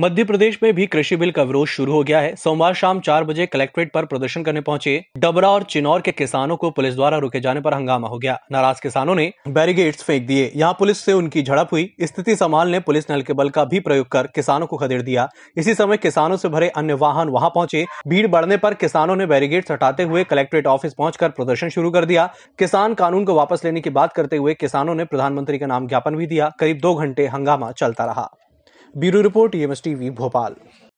मध्य प्रदेश में भी कृषि बिल का विरोध शुरू हो गया है सोमवार शाम चार बजे कलेक्ट्रेट पर प्रदर्शन करने पहुंचे डबरा और चिनौर के किसानों को पुलिस द्वारा रुके जाने पर हंगामा हो गया नाराज किसानों ने बैरिगेड्स फेंक दिए यहां पुलिस से उनकी झड़प हुई स्थिति संभालने पुलिस ने हल्के बल का भी प्रयोग कर किसानों को खदेड़ दिया इसी समय किसानों से भरे अन्य वाहन वहां पहुंचे भीड़ बढ़ने पर किसानों ने बैरिगेड हटाते हुए कलेक्ट्रेट ऑफिस पहुंचकर प्रदर्शन शुरू कर दिया किसान कानून को वापस लेने की बात करते हुए किसानों ने प्रधानमंत्री का नाम ज्ञापन भी दिया करीब दो घंटे हंगामा चलता रहा ब्यूरो रिपोर्ट टीवी भोपाल